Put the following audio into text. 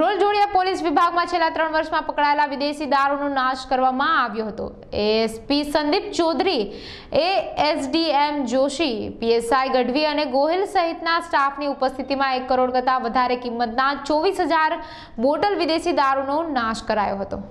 ધ્રોલ જોડિયા police વિભાગમાં છેલ્લા ત્રણ વર્ષમાં પકડાયેલા વિદેશી દારૂનો નાશ કરવામાં આવ્યો હતો એસપી સંદીપ ચૌધરી એ એસડીએમ જોશી પીએસઆઈ ગઢવી અને ગોહિલ સહિતના સ્ટાફની ઉપસ્થિતિમાં એક કરોડ કરતાં વધારે કિંમતના ચોવીસ બોટલ વિદેશી દારૂનો નાશ કરાયો હતો